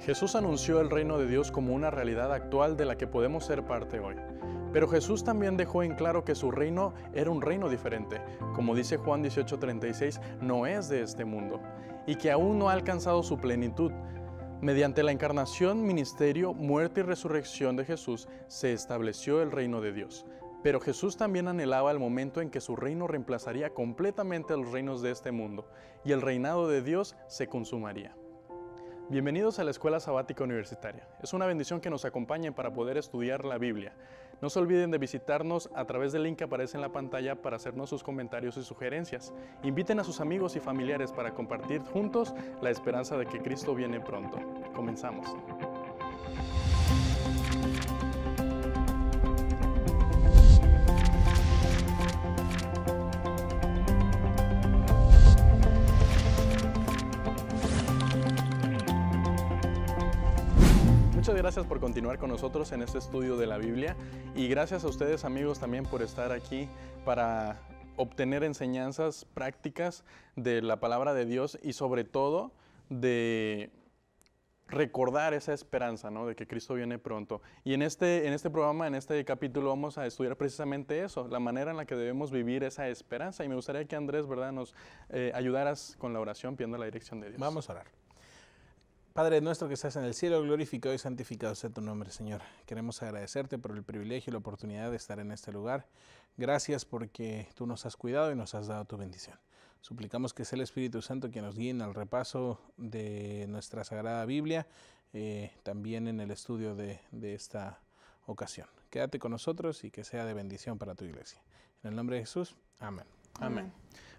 Jesús anunció el reino de Dios como una realidad actual de la que podemos ser parte hoy. Pero Jesús también dejó en claro que su reino era un reino diferente, como dice Juan 18:36, no es de este mundo, y que aún no ha alcanzado su plenitud. Mediante la encarnación, ministerio, muerte y resurrección de Jesús se estableció el reino de Dios. Pero Jesús también anhelaba el momento en que su reino reemplazaría completamente los reinos de este mundo y el reinado de Dios se consumaría. Bienvenidos a la Escuela Sabática Universitaria. Es una bendición que nos acompañen para poder estudiar la Biblia. No se olviden de visitarnos a través del link que aparece en la pantalla para hacernos sus comentarios y sugerencias. Inviten a sus amigos y familiares para compartir juntos la esperanza de que Cristo viene pronto. Comenzamos. Muchas gracias por continuar con nosotros en este estudio de la Biblia y gracias a ustedes amigos también por estar aquí para obtener enseñanzas prácticas de la palabra de Dios y sobre todo de recordar esa esperanza, ¿no? De que Cristo viene pronto. Y en este, en este programa, en este capítulo, vamos a estudiar precisamente eso, la manera en la que debemos vivir esa esperanza. Y me gustaría que Andrés, ¿verdad?, nos eh, ayudaras con la oración pidiendo la dirección de Dios. Vamos a orar. Padre nuestro que estás en el cielo, glorificado y santificado sea tu nombre, Señor. Queremos agradecerte por el privilegio y la oportunidad de estar en este lugar. Gracias porque tú nos has cuidado y nos has dado tu bendición. Suplicamos que sea el Espíritu Santo quien nos guíe en el repaso de nuestra Sagrada Biblia, eh, también en el estudio de, esta ocasión. Quédate con nosotros y que sea de bendición para tu iglesia. En el nombre de Jesús, Amén. amén.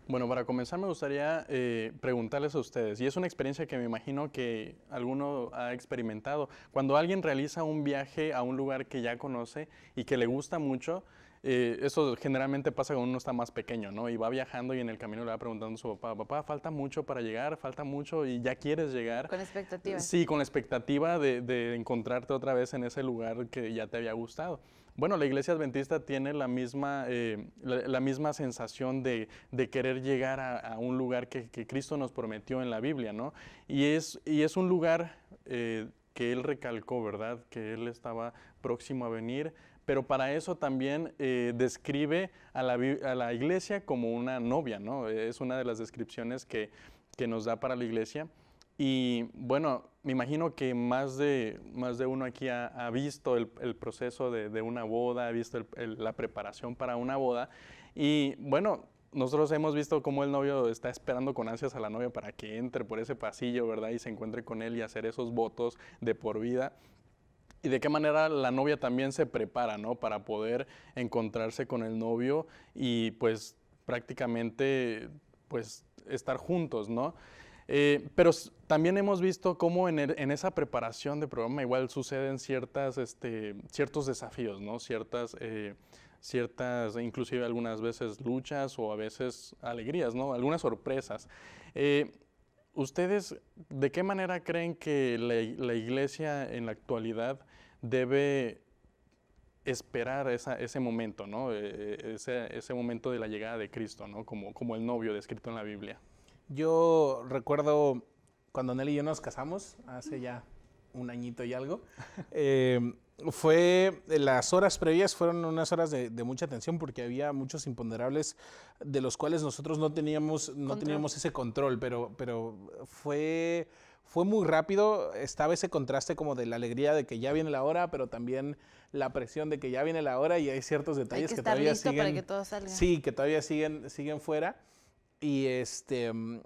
Bueno, para comenzar me gustaría eh, preguntarles a ustedes, y es una experiencia que me imagino que alguno ha experimentado, cuando alguien realiza un viaje a un lugar que ya conoce y que le gusta mucho, eh, eso generalmente pasa cuando uno está más pequeño, ¿no? Y va viajando y en el camino le va preguntando a su papá, papá, falta mucho para llegar, falta mucho y ya quieres llegar. Con expectativa. Sí, con la expectativa de encontrarte otra vez en ese lugar que ya te había gustado. Bueno, la iglesia adventista tiene la misma, eh, sensación de, querer llegar a, un lugar que, Cristo nos prometió en la Biblia, ¿no? Y es, y es un lugar eh, que Él recalcó, ¿verdad? Que Él estaba próximo a venir, pero para eso también eh, describe a la, iglesia como una novia, ¿no? Es una de las descripciones que nos da para la iglesia. Y bueno, me imagino que más de, más de uno aquí ha, visto el, proceso de, una boda, ha visto la preparación para una boda. Y bueno, nosotros hemos visto cómo el novio está esperando con ansias a la novia para que entre por ese pasillo, ¿verdad? Y se encuentre con él y hacer esos votos de por vida. Y de qué manera la novia también se prepara, ¿no? Para poder encontrarse con el novio y pues prácticamente pues estar juntos, ¿no? Eh, pero también hemos visto cómo en, esa preparación de programa igual suceden ciertas, este, ciertos desafíos, ¿no? Ciertas, eh, ciertas, inclusive algunas veces luchas o a veces alegrías, ¿no? Algunas sorpresas. Eh, ¿Ustedes de qué manera creen que la, iglesia en la actualidad debe esperar ese momento, ¿no? Ese, momento de la llegada de Cristo, como el novio descrito en la Biblia. Yo recuerdo cuando Nelly y yo nos casamos, hace ya un añito y algo, eh, fue eh, las horas previas fueron unas horas de, mucha tensión porque había muchos imponderables de los cuales nosotros no teníamos no teníamos ese control pero fue fue muy rápido estaba ese contraste como de la alegría de que ya viene la hora pero también la presión de que ya viene la hora y hay ciertos detalles que, todavía siguen sí que todavía siguen siguen fuera y este mm,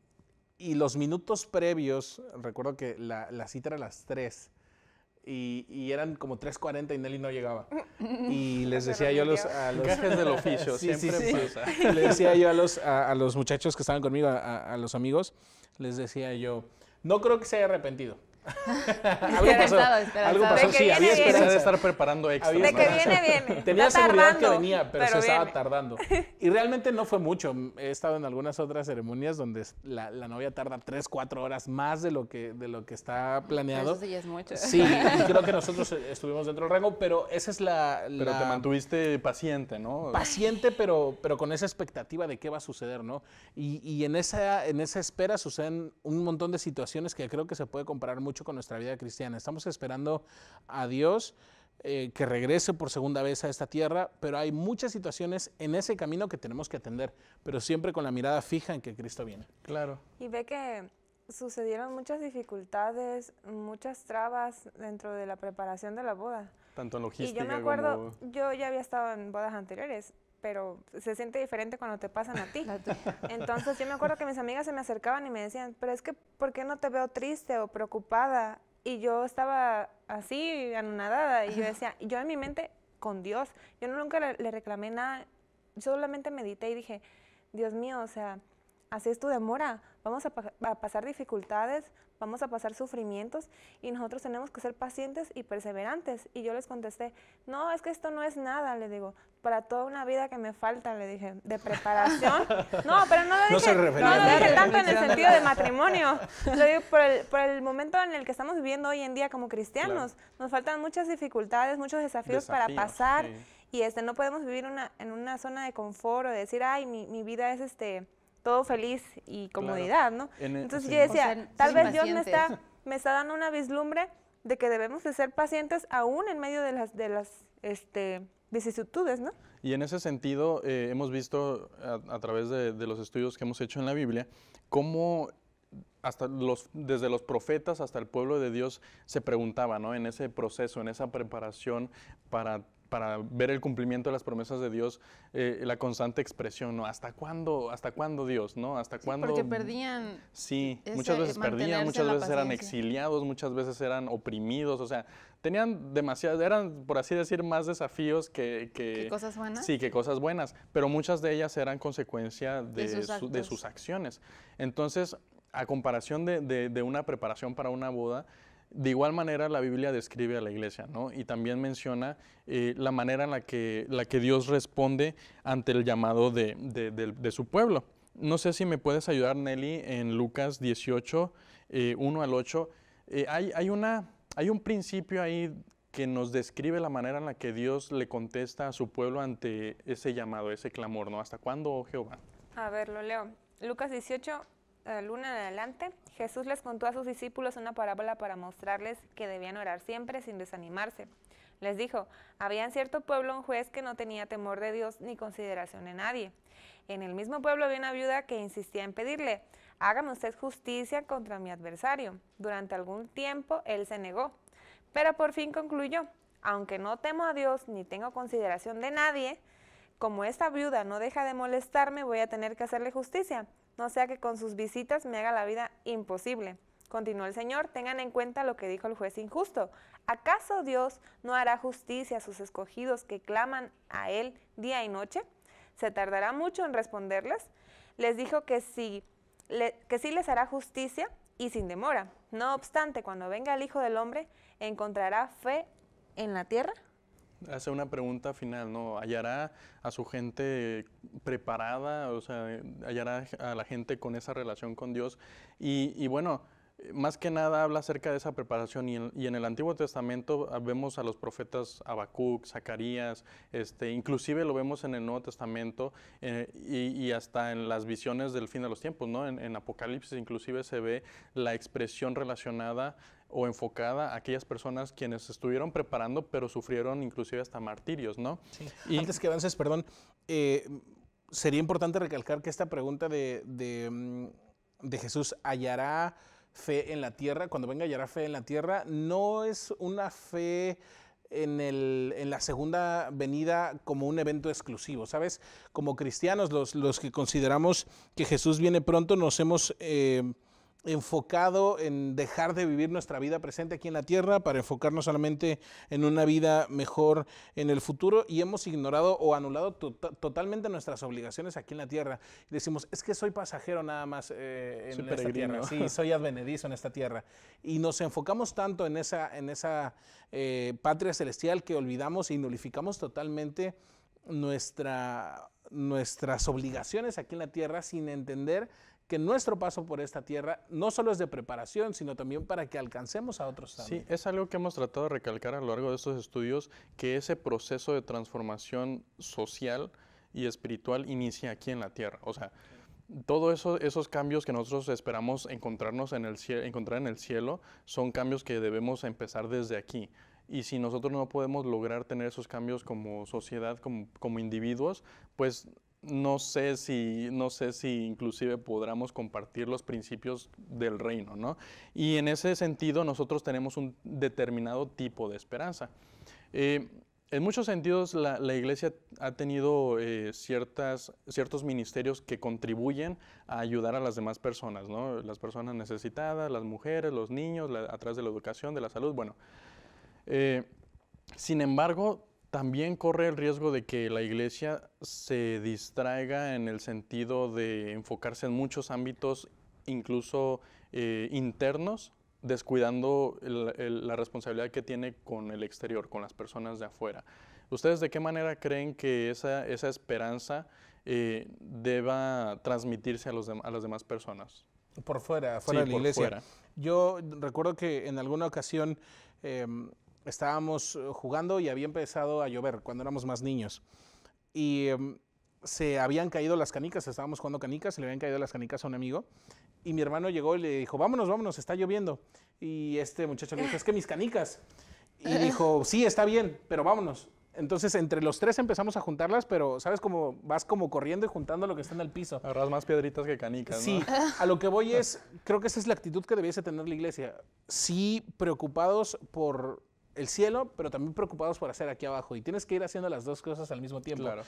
y los minutos previos, recuerdo que la, la cita era a las 3 y, eran como 3.40 y Nelly no llegaba. Y les decía yo a los... A los a los, muchachos que estaban conmigo, a los amigos, les decía yo, no creo que se haya arrepentido algo pasó, sí, había esperanza de estar preparando extra. De que viene, viene. Tenía seguridad que venía, pero, se estaba tardando. Y realmente no fue mucho. He estado en algunas otras ceremonias donde la, novia tarda 3, 4 horas más de lo que, de lo que está planeado. Eso sí es mucho. Sí, y creo que nosotros estuvimos dentro del rango, pero esa es la... pero te mantuviste paciente, ¿no? Paciente, pero, pero con esa expectativa de qué va a suceder, ¿no? Y, y en, esa, en esa espera suceden un montón de situaciones que creo que se puede comparar mucho con nuestra vida cristiana. Estamos esperando a Dios eh, que regrese por segunda vez a esta tierra, pero hay muchas situaciones en ese camino que tenemos que atender, pero siempre con la mirada fija en que Cristo viene. Claro. Y ve que sucedieron muchas dificultades, muchas trabas dentro de la preparación de la boda. Tanto logística. Y yo me acuerdo, yo ya había estado en bodas anteriores pero se siente diferente cuando te pasan a ti. Entonces yo me acuerdo que mis amigas se me acercaban y me decían, pero es que, ¿por qué no te veo triste o preocupada? Y yo estaba así, anonadada, y yo decía, yo en mi mente, con Dios, yo nunca le, reclamé nada, solamente medité y dije, Dios mío, o sea, así es tu demora, vamos a, a pasar dificultades, vamos a pasar sufrimientos y nosotros tenemos que ser pacientes y perseverantes. Y yo les contesté, no, es que esto no es nada, le digo, para toda una vida que me falta, le dije, de preparación. no, pero no lo dije, no, tanto en el sentido de matrimonio. Lo digo por el, momento en el que estamos viviendo hoy en día como cristianos. Nos faltan muchas dificultades, muchos desafíos, para pasar. Y este, no podemos vivir una, en una zona de confort o decir, ay, mi vida es este todo feliz y comodidad, ¿no? Entonces yo decía, tal vez Dios me está, me está dando una vislumbre de que debemos de ser pacientes aún en medio de las, de las este, vicisitudes, ¿no? Y en ese sentido eh, hemos visto a, través de, los estudios que hemos hecho en la Biblia cómo hasta los, desde los profetas hasta el pueblo de Dios se preguntaba, ¿no? En ese proceso, en esa preparación para para ver el cumplimiento de las promesas de Dios, eh, la constante expresión, ¿no? ¿Hasta cuándo, hasta cuándo Dios, ¿no? ¿Hasta cuándo? porque perdían. Sí, muchas veces perdían, muchas veces eran exiliados, muchas veces eran oprimidos, o sea, tenían demasiadas, eran, por así decir, más desafíos que, que... cosas buenas? Sí, que cosas buenas, pero muchas de ellas eran consecuencia de, sus, acciones. Entonces, a comparación de una preparación para una boda, de igual manera, la Biblia describe a la iglesia, ¿no? Y también menciona eh, la manera en la que, la que Dios responde ante el llamado de, su pueblo. No sé si me puedes ayudar, Nelly, en Lucas 18, 1 eh, al 8. Eh, hay, hay, una, hay un principio ahí que nos describe la manera en la que Dios le contesta a su pueblo ante ese llamado, ese clamor, ¿no? ¿Hasta cuándo, oh Jehová? A ver, lo leo. Lucas 18, luna en adelante, Jesús les contó a sus discípulos una parábola para mostrarles que debían orar siempre sin desanimarse. Les dijo, había en cierto pueblo un juez que no tenía temor de Dios ni consideración de nadie. En el mismo pueblo había una viuda que insistía en pedirle, hágame usted justicia contra mi adversario. Durante algún tiempo él se negó, pero por fin concluyó, aunque no temo a Dios ni tengo consideración de nadie, como esta viuda no deja de molestarme, voy a tener que hacerle justicia, no sea que con sus visitas me haga la vida imposible. Continuó el Señor, tengan en cuenta lo que dijo el juez injusto. ¿Acaso Dios no hará justicia a sus escogidos que claman a Él día y noche? ¿Se tardará mucho en responderles? Les dijo que sí, que sí les hará justicia y sin demora. No obstante, cuando venga el Hijo del Hombre, ¿encontrará fe en la tierra? hace una pregunta final, ¿no? ¿Hallará a su gente preparada? O sea, ¿hallará a la gente con esa relación con Dios? Y, bueno, más que nada habla acerca de esa preparación y en, el Antiguo Testamento vemos a los profetas Habacuc, Zacarías, este, inclusive lo vemos en el Nuevo Testamento eh, y, hasta en las visiones del fin de los tiempos, ¿no? En, en Apocalipsis inclusive se ve la expresión relacionada o enfocada a aquellas personas quienes estuvieron preparando, pero sufrieron inclusive hasta martirios, ¿no? Sí. Y antes que avances, perdón, eh, sería importante recalcar que esta pregunta mm, de, Jesús hallará fe en la tierra, cuando venga hallará fe en la tierra, no es una fe en, el, en, la segunda venida como un evento exclusivo, ¿sabes? Como cristianos, los, que consideramos que Jesús viene pronto, nos hemos... Eh, enfocado en dejar de vivir nuestra vida presente aquí en la tierra para enfocarnos solamente en una vida mejor en el futuro y hemos ignorado o anulado totalmente nuestras obligaciones aquí en la tierra. Y decimos, es que soy pasajero nada más eh, en esta tierra, sí, soy advenedizo en esta tierra. Y nos enfocamos tanto en esa, en esa eh, patria celestial que olvidamos y nulificamos totalmente nuestra nuestras obligaciones aquí en la tierra sin entender que nuestro paso por esta tierra no solo es de preparación, sino también para que alcancemos a otros Sí, es algo que hemos tratado de recalcar a lo largo de estos estudios, que ese proceso de transformación social y espiritual inicia aquí en la tierra. O sea, todos esos cambios que nosotros esperamos encontrarnos en el, encontrar en el cielo son cambios que debemos empezar desde aquí y si nosotros no podemos lograr tener esos cambios como sociedad, como, como individuos, pues no sé si, no sé si inclusive podamos compartir los principios del reino, ¿no? Y en ese sentido nosotros tenemos un determinado tipo de esperanza. Eh, en muchos sentidos la, iglesia ha tenido eh, ciertas, ciertos ministerios que contribuyen a ayudar a las demás personas, ¿no? Las personas necesitadas, las mujeres, los niños, atrás a través de la educación, de la salud, bueno. Eh, sin embargo, también corre el riesgo de que la iglesia se distraiga en el sentido de enfocarse en muchos ámbitos, incluso eh, internos, descuidando la responsabilidad que tiene con el exterior, con las personas de afuera. ¿Ustedes de qué manera creen que esa, esa esperanza eh, deba transmitirse a, los a las demás personas? Por fuera, fuera de la iglesia. Yo recuerdo que en alguna ocasión em, estábamos eh, jugando y había empezado a llover cuando éramos más niños. Y em, se habían caído las canicas, estábamos jugando canicas, se le habían caído las canicas a un amigo. Y mi hermano llegó y le dijo, vámonos, vámonos, está lloviendo. Y este muchacho le dijo, es que mis canicas. Y dijo, sí, está bien, pero vámonos. Entonces, entre los tres empezamos a juntarlas, pero, ¿sabes cómo vas como corriendo y juntando lo que está en el piso? Agarras más piedritas que canicas, ¿no? Sí, a lo que voy es, creo que esa es la actitud que debiese tener la iglesia. Sí, preocupados por el cielo, pero también preocupados por hacer aquí abajo. Y tienes que ir haciendo las dos cosas al mismo tiempo. Claro.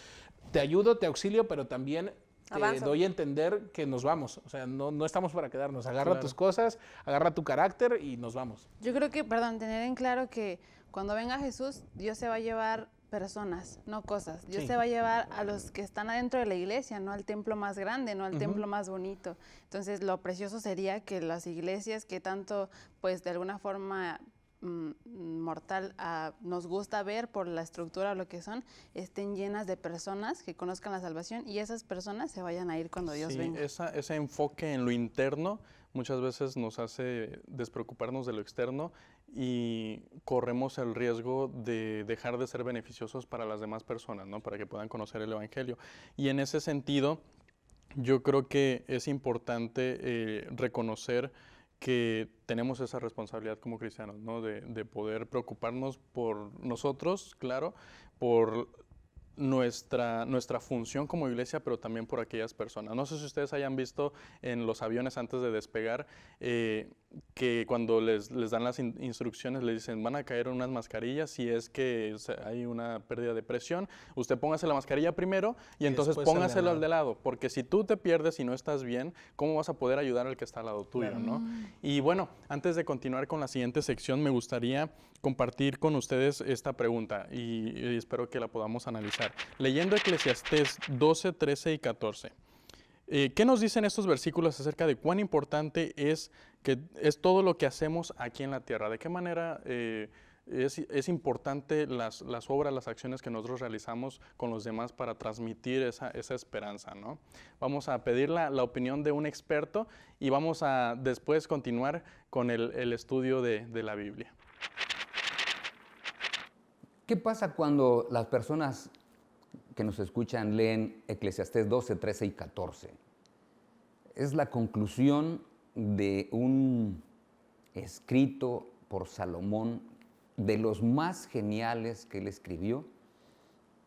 Te ayudo, te auxilio, pero también te doy a entender que nos vamos. O sea, no, estamos para quedarnos. Agarra tus cosas, agarra tu carácter y nos vamos. Yo creo que, perdón, tener en claro que cuando venga Jesús, Dios se va a llevar personas, no cosas. Dios se va a llevar a los que están adentro de la iglesia, no al templo más grande, no al templo más bonito. Entonces, lo precioso sería que las iglesias que tanto, pues, de alguna forma Mm, mortal nos gusta ver por la estructura lo que son, estén llenas de personas que conozcan la salvación y esas personas se vayan a ir cuando Dios venga. ese enfoque en lo interno muchas veces nos hace despreocuparnos de lo externo y corremos el riesgo de dejar de ser beneficiosos para las demás personas, ¿no? Para que puedan conocer el Evangelio. Y en ese sentido, yo creo que es importante eh, reconocer que tenemos esa responsabilidad como cristianos, ¿no? De, poder preocuparnos por nosotros, claro, por nuestra, nuestra función como iglesia, pero también por aquellas personas. No sé si ustedes hayan visto en los aviones antes de despegar, eh, que cuando les, dan las instrucciones les dicen van a caer unas mascarillas si es que hay una pérdida de presión, usted póngase la mascarilla primero y, entonces póngaselo al de lado, porque si tú te pierdes y no estás bien, ¿cómo vas a poder ayudar al que está al lado tuyo? ¿no? Y bueno, antes de continuar con la siguiente sección, me gustaría compartir con ustedes esta pregunta y, espero que la podamos analizar. Leyendo Eclesiastés 12, 13 y 14. Eh, ¿Qué nos dicen estos versículos acerca de cuán importante es, que, es todo lo que hacemos aquí en la tierra? ¿De qué manera eh, es, importante las, obras, las acciones que nosotros realizamos con los demás para transmitir esa, esperanza, Vamos a pedir la, opinión de un experto y vamos a después continuar con el, estudio de, la Biblia. ¿Qué pasa cuando las personas que nos escuchan leen Eclesiastés 12, 13 y 14? es la conclusión de un escrito por Salomón de los más geniales que él escribió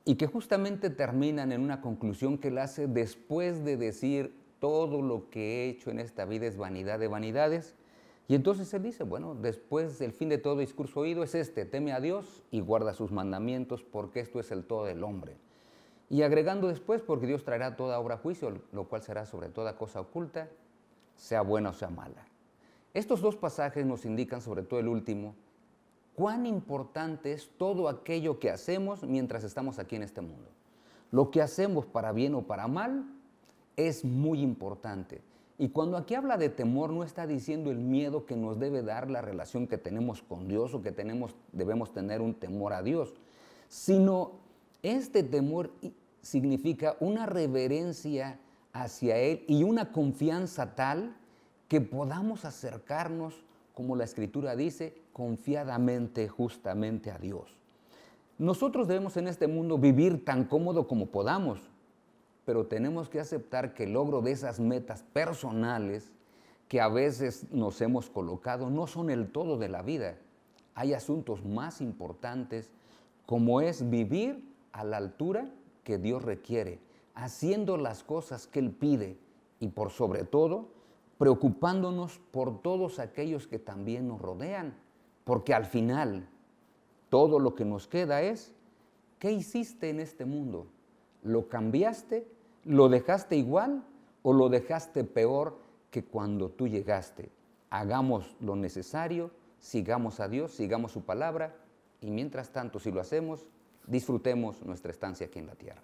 y que justamente terminan en una conclusión que él hace después de decir todo lo que he hecho en esta vida es vanidad de vanidades. Y entonces él dice, bueno, después del fin de todo discurso oído es este, teme a Dios y guarda sus mandamientos porque esto es el todo del hombre. Y agregando después, porque Dios traerá toda obra a juicio, lo cual será sobre toda cosa oculta, sea buena o sea mala. Estos dos pasajes nos indican, sobre todo el último, cuán importante es todo aquello que hacemos mientras estamos aquí en este mundo. Lo que hacemos para bien o para mal es muy importante. Y cuando aquí habla de temor, no está diciendo el miedo que nos debe dar la relación que tenemos con Dios o que tenemos, debemos tener un temor a Dios, sino este temor significa una reverencia hacia Él y una confianza tal que podamos acercarnos, como la Escritura dice, confiadamente, justamente a Dios. Nosotros debemos en este mundo vivir tan cómodo como podamos, pero tenemos que aceptar que el logro de esas metas personales que a veces nos hemos colocado no son el todo de la vida. Hay asuntos más importantes como es vivir a la altura que Dios requiere, haciendo las cosas que Él pide y por sobre todo preocupándonos por todos aquellos que también nos rodean, porque al final todo lo que nos queda es, ¿qué hiciste en este mundo? ¿Lo cambiaste? ¿Lo dejaste igual o lo dejaste peor que cuando tú llegaste? Hagamos lo necesario, sigamos a Dios, sigamos su palabra y mientras tanto si lo hacemos, disfrutemos nuestra estancia aquí en la Tierra.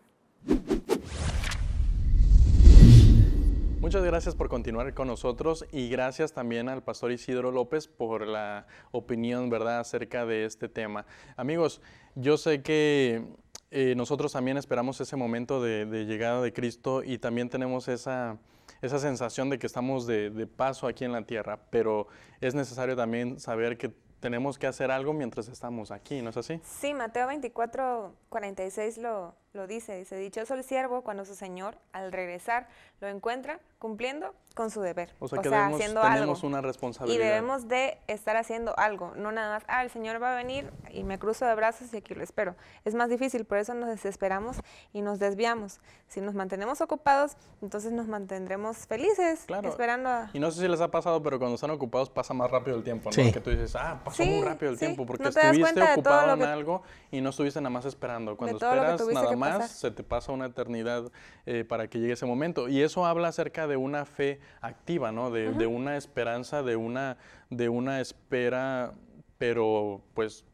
Muchas gracias por continuar con nosotros y gracias también al pastor Isidro López por la opinión, ¿verdad?, acerca de este tema. Amigos, yo sé que eh, nosotros también esperamos ese momento de, llegada de Cristo y también tenemos esa, sensación de que estamos de, de paso aquí en la tierra, pero es necesario también saber que tenemos que hacer algo mientras estamos aquí, ¿no es así? Sí, Mateo 2446 lo, lo dice, dice, dichoso el siervo cuando su señor al regresar lo encuentra cumpliendo con su deber. O sea, que haciendo tenemos algo. una responsabilidad. Y debemos de estar haciendo algo, no nada más, ah, el señor va a venir y me cruzo de brazos y aquí lo espero. Es más difícil, por eso nos desesperamos y nos desviamos. Si nos mantenemos ocupados, entonces nos mantendremos felices, esperando a... Y no sé si les ha pasado, pero cuando están ocupados pasa más rápido el tiempo, ¿no? Que tú dices, ah, pasó muy rápido el tiempo, porque estuviste ocupado en algo y no estuviste nada más esperando. Cuando esperas, nada más se te pasa una eternidad eh, para que llegue ese momento. Y eso habla acerca de una fe activa, ¿no? De, una esperanza, de una, de una espera, pero pues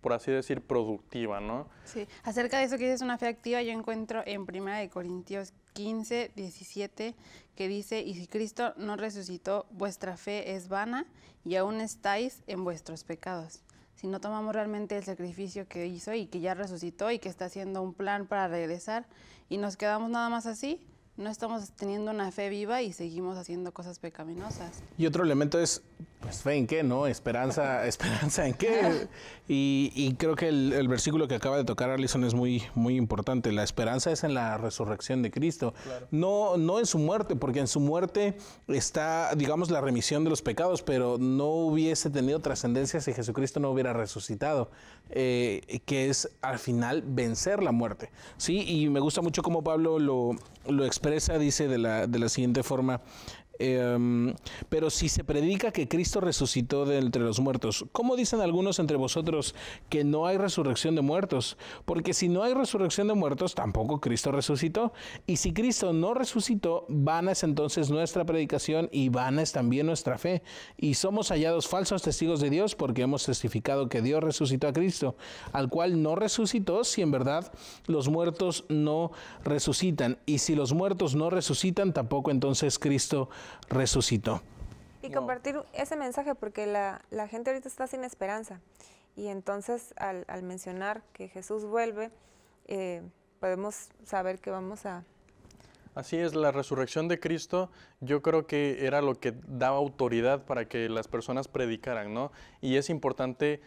por así decir, productiva, ¿no? Sí, acerca de eso que dices una fe activa, yo encuentro en Primera de Corintios 15, 17, que dice, y si Cristo no resucitó, vuestra fe es vana y aún estáis en vuestros pecados si no tomamos realmente el sacrificio que hizo y que ya resucitó y que está haciendo un plan para regresar y nos quedamos nada más así, no estamos teniendo una fe viva y seguimos haciendo cosas pecaminosas. Y otro elemento es, pues, fe en qué, ¿no? Esperanza, esperanza en qué. Y, creo que el, versículo que acaba de tocar Alison es muy, muy importante. La esperanza es en la resurrección de Cristo, no, no en su muerte, porque en su muerte está, digamos, la remisión de los pecados, pero no hubiese tenido trascendencia si Jesucristo no hubiera resucitado, eh, que es al final vencer la muerte, ¿sí? Y me gusta mucho cómo Pablo lo, lo explica empresa dice de la, de la siguiente forma, Em, pero si se predica que Cristo resucitó de entre los muertos, ¿cómo dicen algunos entre vosotros que no hay resurrección de muertos? Porque si no hay resurrección de muertos, tampoco Cristo resucitó. Y si Cristo no resucitó, vana es entonces nuestra predicación y vana es también nuestra fe. Y somos hallados falsos testigos de Dios porque hemos testificado que Dios resucitó a Cristo, al cual no resucitó si en verdad los muertos no resucitan. Y si los muertos no resucitan, tampoco entonces Cristo resucitó resucitó. Y compartir ese mensaje porque la, la gente ahorita está sin esperanza. Y entonces al, mencionar que Jesús vuelve, eh, podemos saber que vamos a... Así es, la resurrección de Cristo yo creo que era lo que daba autoridad para que las personas predicaran, ¿no? Y es importante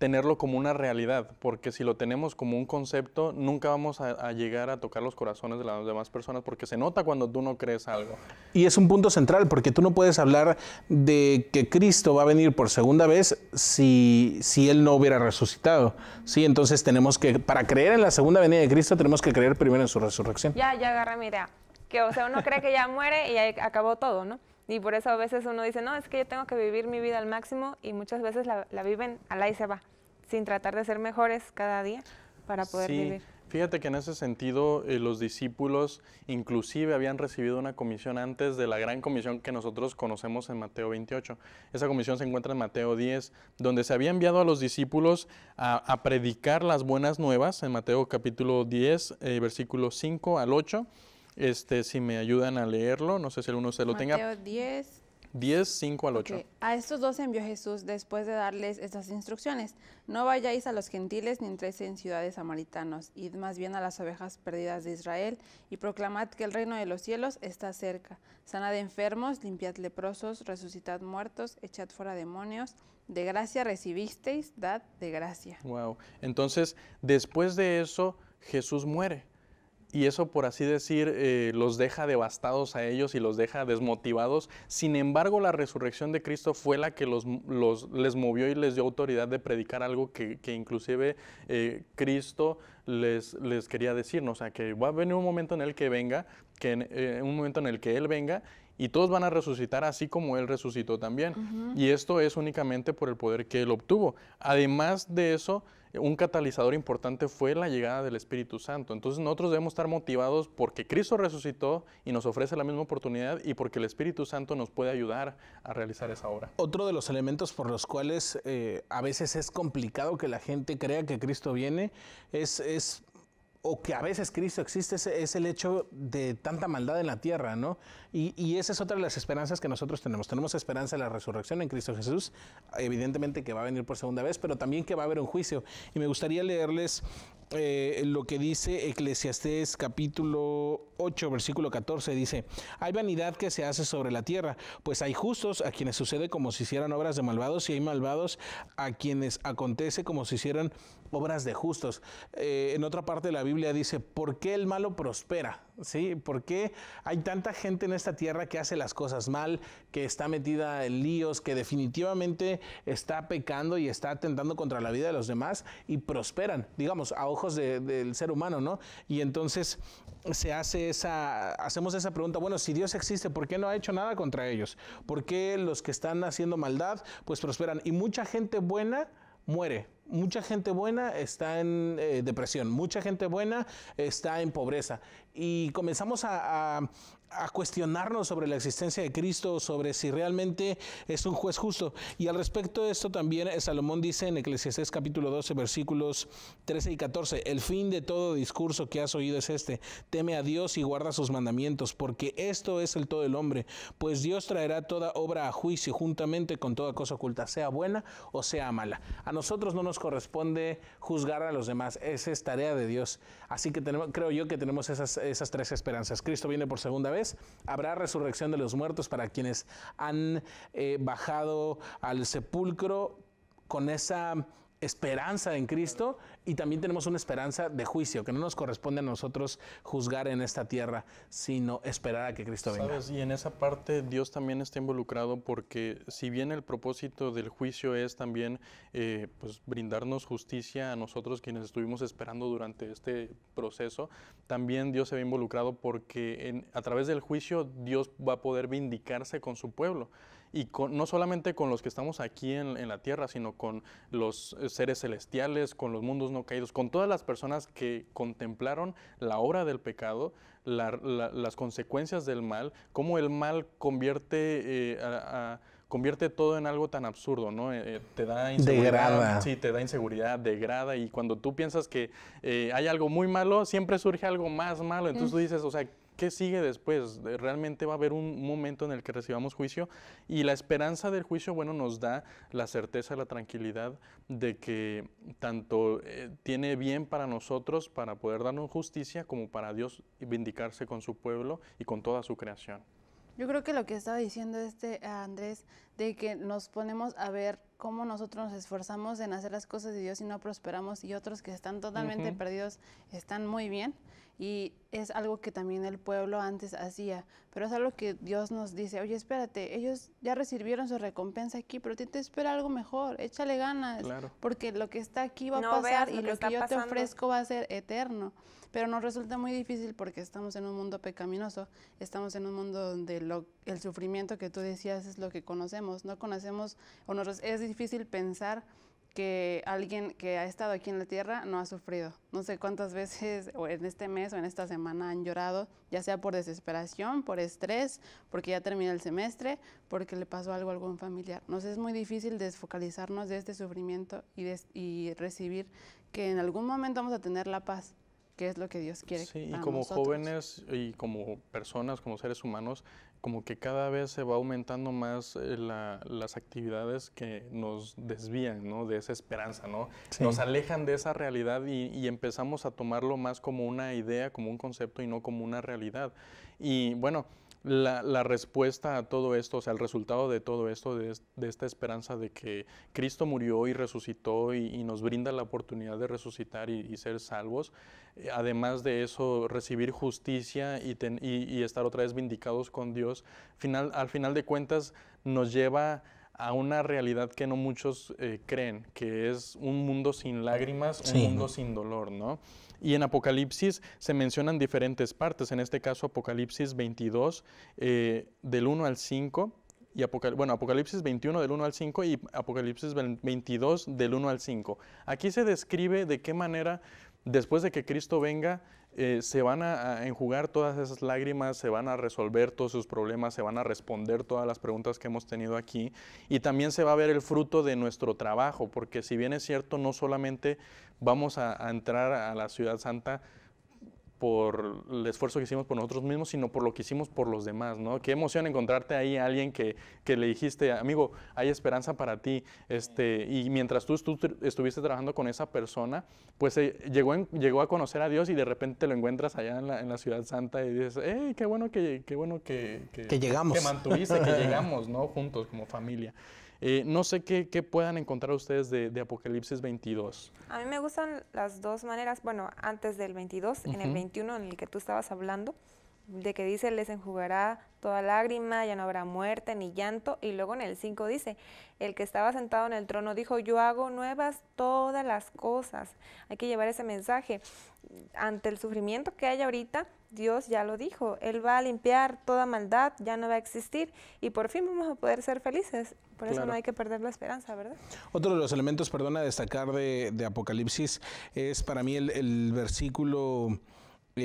tenerlo como una realidad, porque si lo tenemos como un concepto, nunca vamos a, llegar a tocar los corazones de las demás personas, porque se nota cuando tú no crees algo. Y es un punto central, porque tú no puedes hablar de que Cristo va a venir por segunda vez si, si Él no hubiera resucitado. Sí, entonces tenemos que, para creer en la segunda venida de Cristo, tenemos que creer primero en su resurrección. Ya, ya agarra mi idea. Que, o sea, uno cree que ya muere y acabó todo, ¿no? Y por eso a veces uno dice, no, es que yo tengo que vivir mi vida al máximo y muchas veces la, viven al la se va, sin tratar de ser mejores cada día para poder sí. Fíjate que en ese sentido eh, los discípulos inclusive habían recibido una comisión antes de la gran comisión que nosotros conocemos en Mateo 28. Esa comisión se encuentra en Mateo 10, donde se había enviado a los discípulos a, predicar las buenas nuevas en Mateo capítulo 10, eh, versículos 5 al 8 este, si me ayudan a leerlo, no sé si alguno se lo tenga. 10. 10, 5 al 8. A estos dos envió Jesús después de darles estas instrucciones. No vayáis a los gentiles ni entréis en ciudades samaritanos, id más bien a las ovejas perdidas de Israel y proclamad que el reino de los cielos está cerca. Sanad enfermos, limpiad leprosos, resucitad muertos, echad fuera demonios. De gracia recibisteis, dad de gracia. Wow. Entonces, después de eso, Jesús muere y eso, por así decir, eh, los deja devastados a ellos y los deja desmotivados. Sin embargo, la resurrección de Cristo fue la que los, les movió y les dio autoridad de predicar algo que, inclusive eh, Cristo les, les, quería decir. O sea, que va a venir un momento en el que venga, que en, eh, un momento en el que Él venga y todos van a resucitar así como Él resucitó también. Y esto es únicamente por el poder que Él obtuvo. Además de eso, un catalizador importante fue la llegada del Espíritu Santo. Entonces nosotros debemos estar motivados porque Cristo resucitó y nos ofrece la misma oportunidad y porque el Espíritu Santo nos puede ayudar a realizar esa obra. Otro de los elementos por los cuales eh, a veces es complicado que la gente crea que Cristo viene es o que a veces Cristo existe es, el hecho de tanta maldad en la tierra, ¿no? Y, esa es otra de las esperanzas que nosotros tenemos. Tenemos esperanza en la resurrección en Cristo Jesús, evidentemente que va a venir por segunda vez, pero también que va a haber un juicio. Y me gustaría leerles eh, lo que dice Eclesiastés capítulo 8, versículo 14. Dice, hay vanidad que se hace sobre la tierra, pues hay justos a quienes sucede como si hicieran obras de malvados y hay malvados a quienes acontece como si hicieran obras de justos. Eh, en otra parte de la Biblia, Biblia dice, ¿por qué el malo prospera? ¿Sí? ¿Por qué hay tanta gente en esta tierra que hace las cosas mal, que está metida en líos, que definitivamente está pecando y está atentando contra la vida de los demás y prosperan, digamos, a ojos del ser humano, ¿no? Y entonces se hace esa, hacemos esa pregunta, bueno, si Dios existe, ¿por qué no ha hecho nada contra ellos? ¿Por qué los que están haciendo maldad, pues prosperan? Y mucha gente buena muere mucha gente buena está en eh, depresión, mucha gente buena está en pobreza. Y comenzamos a, a cuestionarnos sobre la existencia de Cristo, sobre si realmente es un juez justo. Y al respecto de esto también eh, Salomón dice en Eclesiastés capítulo 12 versículos 13 y 14, el fin de todo discurso que has oído es este, teme a Dios y guarda sus mandamientos, porque esto es el todo del hombre, pues Dios traerá toda obra a juicio juntamente con toda cosa oculta, sea buena o sea mala. A nosotros no nos corresponde juzgar a los demás, esa es tarea de Dios. Así que tenemos, creo yo que tenemos esas tres esperanzas. Cristo viene por segunda vez, habrá resurrección de los muertos para quienes han eh, bajado al sepulcro con esa esperanza en Cristo y también tenemos una esperanza de juicio, que no nos corresponde a nosotros juzgar en esta tierra, sino esperar a que Cristo venga. Y en esa parte Dios también está involucrado porque si bien el propósito del juicio es también eh, pues, brindarnos justicia a nosotros quienes estuvimos esperando durante este proceso, también Dios se ve involucrado porque a través del juicio Dios va a poder vindicarse con su pueblo y no solamente con los que estamos aquí en, la tierra, sino con los eh, seres celestiales, con los mundos no caídos, con todas las personas que contemplaron la obra del pecado, las consecuencias del mal, cómo el mal convierte eh, convierte todo en algo tan absurdo, ¿no? Eh, te da inseguridad. Sí, te da inseguridad, degrada. Y cuando tú piensas que hay algo muy malo, siempre surge algo más malo. Entonces mm. tú dices, o sea, ¿qué sigue después? Realmente va a haber un momento en el que recibamos juicio y la esperanza del juicio, bueno, nos da la certeza, la tranquilidad de que tanto eh, tiene bien para nosotros para poder darnos justicia como para Dios vindicarse con su pueblo y con toda su creación. Yo creo que lo que estaba diciendo este ah, Andrés, de que nos ponemos a ver cómo nosotros nos esforzamos en hacer las cosas de Dios y no prosperamos y otros que están totalmente perdidos están muy bien. Y es algo que también el pueblo antes hacía, pero es algo que Dios nos dice, oye, espérate, ellos ya recibieron su recompensa aquí, pero te espera algo mejor, échale ganas, porque lo que está aquí va a pasar y lo que, yo te ofrezco va a ser eterno. Pero nos resulta muy difícil porque estamos en un mundo pecaminoso, estamos en un mundo donde el sufrimiento que tú decías es lo que conocemos, no conocemos, o es difícil pensar que alguien que ha estado aquí en la tierra no ha sufrido. No sé cuántas veces o en este mes o en esta semana han llorado, ya sea por desesperación, por estrés, porque ya termina el semestre, porque le pasó algo a algún familiar. Nos es muy difícil desfocalizarnos de este sufrimiento y, y recibir que en algún momento vamos a tener la paz qué es lo que Dios quiere. Sí, y como jóvenes y como personas, como seres humanos, como que cada vez se va aumentando más eh, las actividades que nos desvían ¿no? de esa esperanza, ¿no? nos alejan de esa realidad y, y, empezamos a tomarlo más como una idea, como un concepto y no como una realidad. Y bueno, la, respuesta a todo esto, o sea, el resultado de todo esto, de, esta esperanza de que Cristo murió y resucitó y, nos brinda la oportunidad de resucitar y, ser salvos, eh, además de eso, recibir justicia y, y, estar otra vez vindicados con Dios, al final de cuentas nos lleva a una realidad que no muchos eh, creen, que es un mundo sin lágrimas, un mundo sin dolor, ¿no? Y en Apocalipsis se mencionan diferentes partes, en este caso Apocalipsis 22, eh, del 1 al 5, y bueno, Apocalipsis 21 del 1 al 5 y Apocalipsis 22 del 1 al 5. Aquí se describe de qué manera, después de que Cristo venga, eh, se van a, enjugar todas esas lágrimas, se van a resolver todos sus problemas, se van a responder todas las preguntas que hemos tenido aquí y también se va a ver el fruto de nuestro trabajo, porque si bien es cierto, no solamente vamos a entrar a la ciudad santa, por el esfuerzo que hicimos por nosotros mismos, sino por lo que hicimos por los demás, ¿no? Qué emoción encontrarte ahí a alguien que, que le dijiste, amigo, hay esperanza para ti, este, y mientras tú, estuviste trabajando con esa persona, pues eh, llegó, llegó a conocer a Dios y de repente te lo encuentras allá en la, Ciudad Santa y dices, qué bueno que, qué bueno que, que llegamos. Que mantuviste, que llegamos, ¿no? Juntos como familia. Eh, no sé qué, puedan encontrar ustedes de, Apocalipsis 22. A mí me gustan las dos maneras, bueno, antes del 22, en el 21 en el que tú estabas hablando, de que dice, les enjugará toda lágrima, ya no habrá muerte ni llanto. Y luego en el 5 dice, el que estaba sentado en el trono dijo, yo hago nuevas todas las cosas. Hay que llevar ese mensaje. Ante el sufrimiento que hay ahorita, Dios ya lo dijo, Él va a limpiar toda maldad, ya no va a existir y por fin vamos a poder ser felices. Por eso no hay que perder la esperanza, ¿verdad? Otro de los elementos, perdón, a destacar de, Apocalipsis es para mí el versículo... 5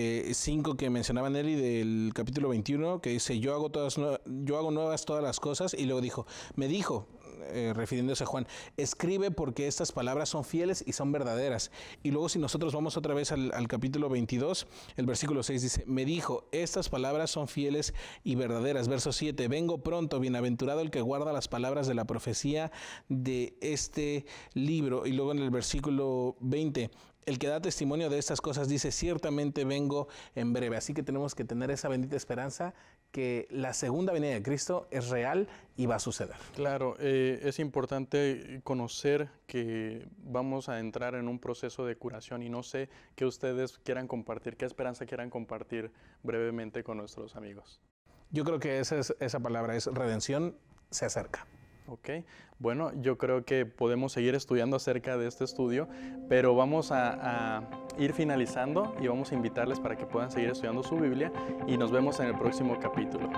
eh, que mencionaba Nelly del capítulo 21, que dice, yo hago, todas yo hago nuevas todas las cosas, y luego dijo, me dijo, eh, refiriéndose a Juan, escribe porque estas palabras son fieles y son verdaderas. Y luego si nosotros vamos otra vez al, al capítulo 22, el versículo 6 dice, me dijo, estas palabras son fieles y verdaderas. Verso 7, vengo pronto, bienaventurado el que guarda las palabras de la profecía de este libro. Y luego en el versículo 20, el que da testimonio de estas cosas dice, ciertamente vengo en breve. Así que tenemos que tener esa bendita esperanza que la segunda venida de Cristo es real y va a suceder. Claro, eh, es importante conocer que vamos a entrar en un proceso de curación y no sé qué ustedes quieran compartir, qué esperanza quieran compartir brevemente con nuestros amigos. Yo creo que esa palabra es redención, se acerca. Ok, bueno, yo creo que podemos seguir estudiando acerca de este estudio, pero vamos a, a, ir finalizando y vamos a invitarles para que puedan seguir estudiando su Biblia y nos vemos en el próximo capítulo.